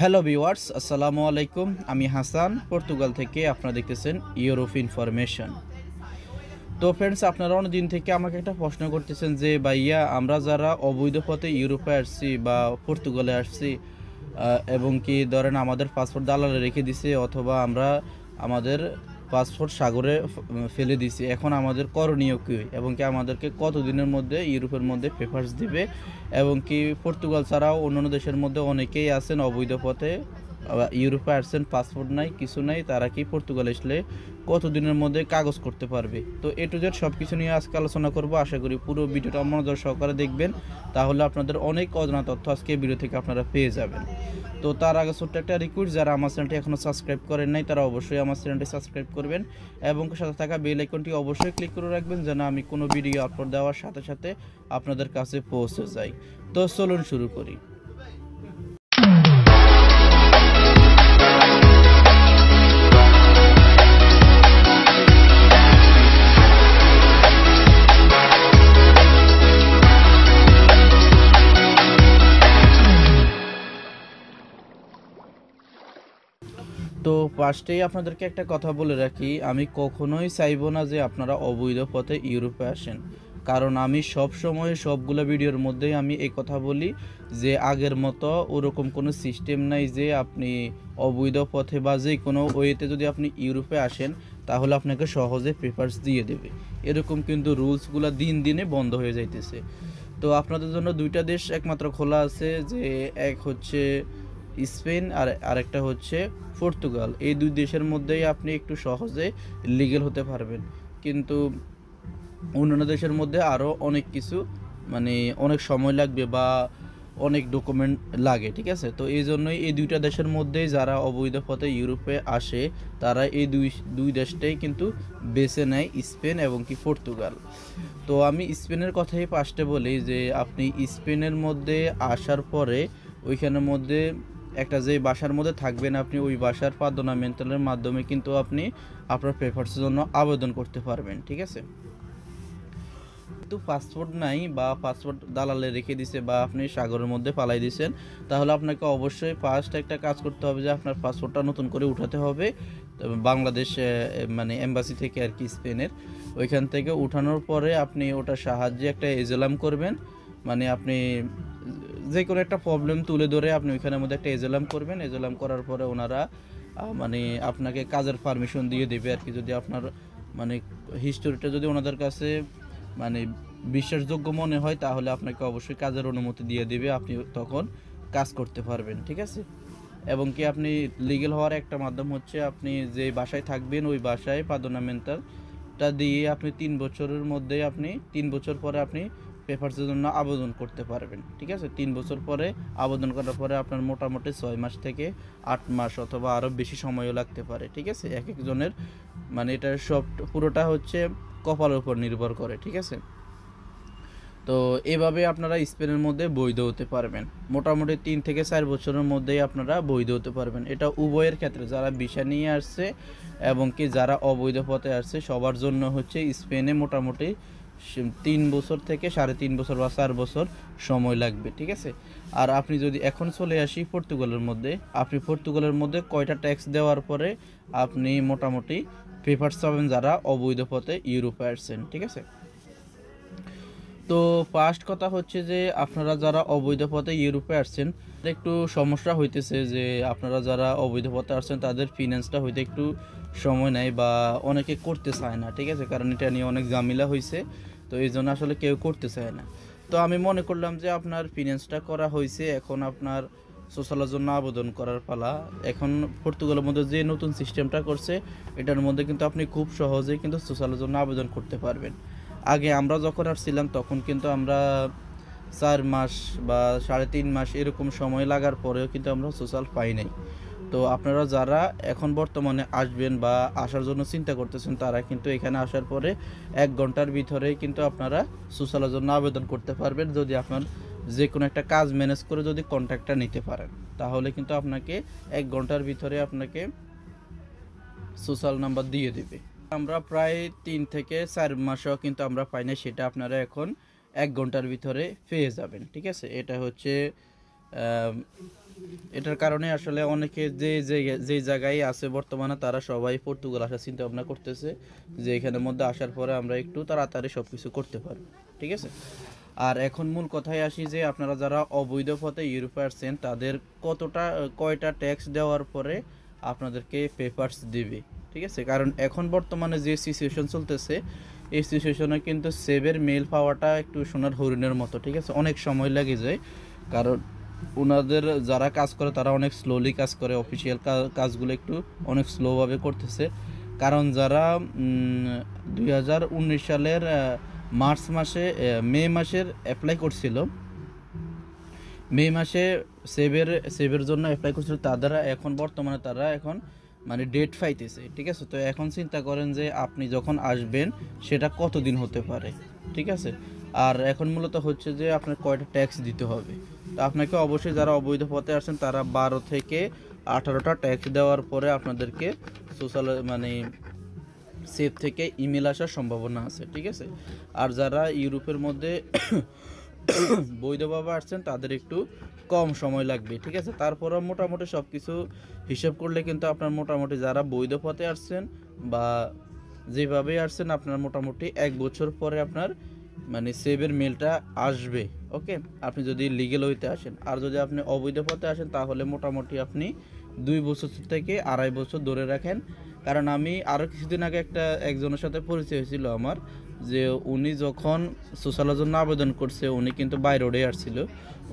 hello viewers আসসালামু আলাইকুম আমি হাসান পর্তুগাল থেকে আপনারা দেখতেছেন ইউরোপ ইনফরমেশন তো ফ্রেন্ডস আপনারা অনেকদিন থেকে আমাকে একটা প্রশ্ন করতেছেন যে ভাইয়া আমরা যারা অবৈধ পথে ইউরোপে আসছি বা পর্তুগালে আসছি এবং কি ধরেন আমাদের পাসপোর্ট দালালে রেখে দিছে অথবা আমরা আমাদের পাসপোর্ট সাগরে ফেলে দিছি এখন আমাদের করণীয় কী এবং কি আমাদেরকে কতদিনের মধ্যে ইউরোপের মধ্যে পেপার্স দিবে এবং কি পর্তুগাল ছাড়াও অন্যান্য দেশের মধ্যে অনেকেই আছেন অবৈধ পথে ইউরোপে আসছেন পাসপোর্ট নাই কিছু নাই তারা কি পর্তুগাল আসলে কতদিনের মধ্যে কাগজ করতে পারবে তো এ টু জেড সব কিছু নিয়ে আজকে আলোচনা করব আশা করি পুরো ভিডিওটা মনোযোগ সহকারে দেখবেন তাহলে আপনাদের অনেক অজানা তথ্য আজকে ভিডিও থেকে আপনারা পেয়ে যাবেন তো তার আগে ছোট্ট একটা রিকোয়েস্ট যারা আমার চ্যানেলটি এখনও সাবস্ক্রাইব করেন নাই তারা অবশ্যই আমার চ্যানেলটি সাবস্ক্রাইব করবেন এবং সাথে থাকা বেল আইকনটি অবশ্যই ক্লিক করে রাখবেন যেন আমি কোনো ভিডিও আপলোড দেওয়ার সাথে সাথে আপনাদের কাছে পৌঁছে যাই তো চলুন শুরু করি তো ফার্স্টেই আপনাদেরকে একটা কথা বলে রাখি আমি কখনোই চাইব না যে আপনারা অবৈধ পথে ইউরোপে আসেন কারণ আমি সব সময় সবগুলো ভিডিওর মধ্যেই আমি এই কথা বলি যে আগের মতো ওরকম কোনো সিস্টেম নাই যে আপনি অবৈধ পথে বা যে কোনো ওয়েতে যদি আপনি ইউরোপে আসেন তাহলে আপনাকে সহজে পেপার্স দিয়ে দেবে এরকম কিন্তু রুলসগুলো দিন দিনে বন্ধ হয়ে যাইতেছে তো আপনাদের জন্য দুইটা দেশ একমাত্র খোলা আছে যে এক হচ্ছে স্পেন আর আরেকটা হচ্ছে পর্তুগাল এই দুই দেশের মধ্যেই আপনি একটু সহজে লিগেল হতে পারবেন কিন্তু অন্যান্য দেশের মধ্যে আরও অনেক কিছু মানে অনেক সময় লাগবে বা অনেক ডকুমেন্ট লাগে ঠিক আছে তো এই জন্যই এই দুইটা দেশের মধ্যে যারা অবৈধ পথে ইউরোপে আসে তারা এই দুই দুই দেশটাই কিন্তু বেছে নেয় স্পেন এবং কি পর্তুগাল তো আমি স্পেনের কথাই পাশে বলি যে আপনি স্পেনের মধ্যে আসার পরে ওইখানের মধ্যে একটা যে বাসার মধ্যে থাকবেন আপনি ওই বাসার মেন্টালের মাধ্যমে কিন্তু আপনি আপনার পেপারসের জন্য আবেদন করতে পারবেন ঠিক আছে কিন্তু পাসপোর্ট নাই বা পাসপোর্ট দালালে রেখে দিছে বা আপনি সাগরের মধ্যে পালাই দিয়েছেন তাহলে আপনাকে অবশ্যই ফার্স্ট একটা কাজ করতে হবে যে আপনার পাসপোর্টটা নতুন করে উঠাতে হবে বাংলাদেশ মানে এম্বাসি থেকে আর কি স্পেনের ওইখান থেকে উঠানোর পরে আপনি ওটা সাহায্যে একটা এজলাম করবেন মানে আপনি যে কোনো একটা প্রবলেম তুলে ধরে আপনি ওইখানের মধ্যে একটা এজেলাম করবেন এজেলাম করার পরে ওনারা মানে আপনাকে কাজের পারমিশন দিয়ে দেবে আর কি যদি আপনার মানে হিস্টোরিটা যদি ওনাদের কাছে মানে বিশ্বাসযোগ্য মনে হয় তাহলে আপনাকে অবশ্যই কাজের অনুমতি দিয়ে দেবে আপনি তখন কাজ করতে পারবেন ঠিক আছে এবং কি আপনি লিগেল হওয়ার একটা মাধ্যম হচ্ছে আপনি যে বাসায় থাকবেন ওই বাসায় মেন্টালটা দিয়ে আপনি তিন বছরের মধ্যে আপনি তিন বছর পরে আপনি পেপারসের জন্য আবেদন করতে পারবেন ঠিক আছে তিন বছর পরে আবেদন করার পরে আপনার মোটামুটি ছয় মাস থেকে আট মাস অথবা আরও বেশি সময়ও লাগতে পারে ঠিক আছে এক একজনের মানে এটা সব পুরোটা হচ্ছে কপালের উপর নির্ভর করে ঠিক আছে তো এভাবে আপনারা স্পেনের মধ্যে বৈধ হতে পারবেন মোটামুটি তিন থেকে চার বছরের মধ্যেই আপনারা বৈধ হতে পারবেন এটা উভয়ের ক্ষেত্রে যারা ভিসা নিয়ে আসছে এবং কি যারা অবৈধ পথে আসছে সবার জন্য হচ্ছে স্পেনে মোটামুটি তিন বছর থেকে সাড়ে তিন বছর বা চার বছর সময় লাগবে ঠিক আছে আর আপনি যদি এখন চলে আসি পর্তুগালের মধ্যে আপনি পর্তুগালের মধ্যে কয়টা ট্যাক্স দেওয়ার পরে আপনি মোটামুটি পেপার্স পাবেন যারা অবৈধ পথে ইউরোপে আসছেন ঠিক আছে তো ফার্স্ট কথা হচ্ছে যে আপনারা যারা অবৈধ পথে ইউরোপে আসছেন একটু সমস্যা হইতেছে যে আপনারা যারা অবৈধ পথে আসছেন তাদের ফিনান্সটা হইতে একটু সময় নেয় বা অনেকে করতে চায় না ঠিক আছে কারণ এটা নিয়ে অনেক জামিলা হয়েছে তো এই জন্য আসলে কেউ করতে চায় না তো আমি মনে করলাম যে আপনার ফিনান্সটা করা হয়েছে এখন আপনার সোশ্যালের জন্য আবেদন করার পালা এখন পর্তুগালের মধ্যে যে নতুন সিস্টেমটা করছে এটার মধ্যে কিন্তু আপনি খুব সহজেই কিন্তু সোশ্যালের জন্য আবেদন করতে পারবেন আগে আমরা যখন আসছিলাম তখন কিন্তু আমরা চার মাস বা সাড়ে তিন মাস এরকম সময় লাগার পরেও কিন্তু আমরা সোশ্যাল পাই নাই তো আপনারা যারা এখন বর্তমানে আসবেন বা আসার জন্য চিন্তা করতেছেন তারা কিন্তু এখানে আসার পরে এক ঘন্টার ভিতরে কিন্তু আপনারা সোশ্যালের জন্য আবেদন করতে পারবেন যদি আপনার যে কোনো একটা কাজ ম্যানেজ করে যদি কন্ট্যাক্টটা নিতে পারেন তাহলে কিন্তু আপনাকে এক ঘন্টার ভিতরে আপনাকে সোশ্যাল নাম্বার দিয়ে দেবে আমরা প্রায় তিন থেকে চার মাসও কিন্তু আমরা পাই না সেটা আপনারা এখন এক ঘন্টার ভিতরে পেয়ে যাবেন ঠিক আছে এটা হচ্ছে এটার কারণে আসলে অনেকে যে যে জায়গায় আছে বর্তমানে তারা সবাই পর্তুগাল আসার চিন্তা ভাবনা করতেছে যে এখানের মধ্যে আসার পরে আমরা একটু তাড়াতাড়ি সব কিছু করতে পারবো ঠিক আছে আর এখন মূল কথায় আসি যে আপনারা যারা অবৈধ পথে ইউরোপে আসছেন তাদের কতটা কয়টা ট্যাক্স দেওয়ার পরে আপনাদেরকে পেপার্স দিবে ঠিক আছে কারণ এখন বর্তমানে যে সিচুয়েশন চলতেছে এই সিচুয়েশনে কিন্তু সেবের মেল পাওয়াটা একটু সোনার হরিণের মতো ঠিক আছে অনেক সময় লাগে যায় কারণ ওনাদের যারা কাজ করে তারা অনেক স্লোলি কাজ করে অফিসিয়াল কাজগুলো একটু অনেক স্লোভাবে করতেছে কারণ যারা দুই সালের মার্চ মাসে মে মাসের অ্যাপ্লাই করছিল মে মাসে সেভের সেভের জন্য অ্যাপ্লাই করছিল তারা এখন বর্তমানে তারা এখন মানে ডেট ফাইতেছে ঠিক আছে তো এখন চিন্তা করেন যে আপনি যখন আসবেন সেটা কতদিন হতে পারে ঠিক আছে আর এখন মূলত হচ্ছে যে আপনার কয়টা ট্যাক্স দিতে হবে তো আপনাকে অবশ্যই যারা অবৈধ পথে আসছেন তারা বারো থেকে আঠারোটা ট্যাক্স দেওয়ার পরে আপনাদেরকে সোশ্যাল মানে সেফ থেকে ইমেল আসার সম্ভাবনা আছে ঠিক আছে আর যারা ইউরোপের মধ্যে বৈধভাবে আসছেন তাদের একটু কম সময় লাগবে ঠিক আছে তারপরও মোটামুটি সব কিছু হিসেব করলে কিন্তু আপনার মোটামুটি যারা বৈধ পথে আসছেন বা যেভাবে আসছেন আপনার মোটামুটি এক বছর পরে আপনার মানে সেভের মেলটা আসবে ওকে আপনি যদি লিগেল হইতে আসেন আর যদি আপনি অবৈধ পথে আসেন তাহলে মোটামুটি আপনি দুই বছর থেকে আড়াই বছর ধরে রাখেন কারণ আমি আরও কিছুদিন আগে একটা একজনের সাথে পরিচয় হয়েছিল আমার যে উনি যখন সোশ্যালের জন্য আবেদন করছে উনি কিন্তু বাই রোডে আসছিল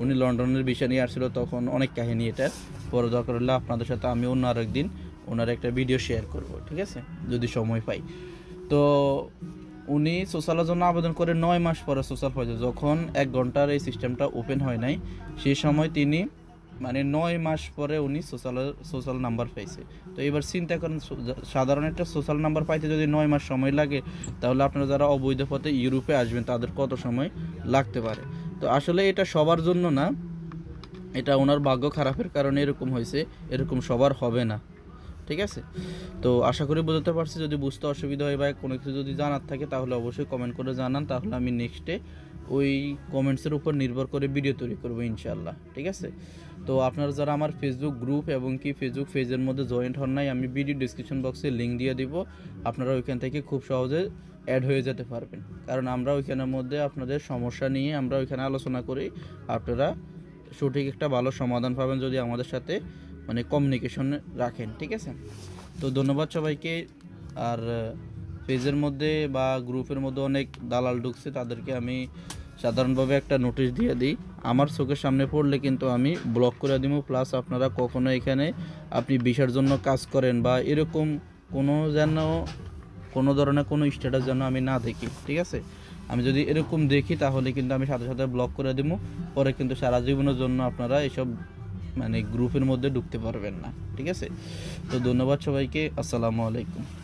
উনি লন্ডনের বিষয় নিয়ে আসছিল তখন অনেক কাহিনী এটা পরে দরকার হলে আপনাদের সাথে আমি অন্য দিন ওনার একটা ভিডিও শেয়ার করব ঠিক আছে যদি সময় পাই তো উনি সোশ্যালের জন্য আবেদন করে নয় মাস পরে সোশ্যাল হয়েছে যখন এক ঘন্টার এই সিস্টেমটা ওপেন হয় নাই সেই সময় তিনি মানে নয় মাস পরে উনি সোশ্যাল সোশ্যাল নাম্বার পাইছে তো এবার চিন্তা করেন সাধারণ একটা সোশ্যাল নাম্বার পাইতে যদি নয় মাস সময় লাগে তাহলে আপনারা যারা অবৈধ পথে ইউরোপে আসবেন তাদের কত সময় লাগতে পারে তো আসলে এটা সবার জন্য না এটা ওনার ভাগ্য খারাপের কারণে এরকম হয়েছে এরকম সবার হবে না ঠিক আছে তো আশা করি বোঝাতে পারছি যদি বুঝতে অসুবিধা হয় বা কোনো কিছু যদি জানার থাকে তাহলে অবশ্যই কমেন্ট করে জানান তাহলে আমি নেক্সটে ওই কমেন্টসের উপর নির্ভর করে ভিডিও তৈরি করবো ইনশাল্লাহ ঠিক আছে তো আপনারা যারা আমার ফেসবুক গ্রুপ এবং কি ফেসবুক পেজের মধ্যে জয়েন্ট হন নাই আমি ভিডিও ডিসক্রিপশন বক্সে লিঙ্ক দিয়ে দিব আপনারা ওইখান থেকে খুব সহজে অ্যাড হয়ে যেতে পারবেন কারণ আমরা ওইখানের মধ্যে আপনাদের সমস্যা নিয়ে আমরা ওইখানে আলোচনা করি আপনারা সঠিক একটা ভালো সমাধান পাবেন যদি আমাদের সাথে মানে কমিউনিকেশন রাখেন ঠিক আছে তো ধন্যবাদ সবাইকে আর পেজের মধ্যে বা গ্রুপের মধ্যে অনেক দালাল ঢুকছে তাদেরকে আমি সাধারণভাবে একটা নোটিশ দিয়ে দিই আমার চোখের সামনে পড়লে কিন্তু আমি ব্লক করে দিব প্লাস আপনারা কখনো এখানে আপনি বিষার জন্য কাজ করেন বা এরকম কোনো যেন কোনো ধরনের কোনো স্ট্যাটাস যেন আমি না দেখি ঠিক আছে আমি যদি এরকম দেখি তাহলে কিন্তু আমি সাথে সাথে ব্লক করে দেবো পরে কিন্তু সারা জীবনের জন্য আপনারা এসব মানে গ্রুপের মধ্যে ঢুকতে পারবেন না ঠিক আছে তো ধন্যবাদ সবাইকে আসসালামু আলাইকুম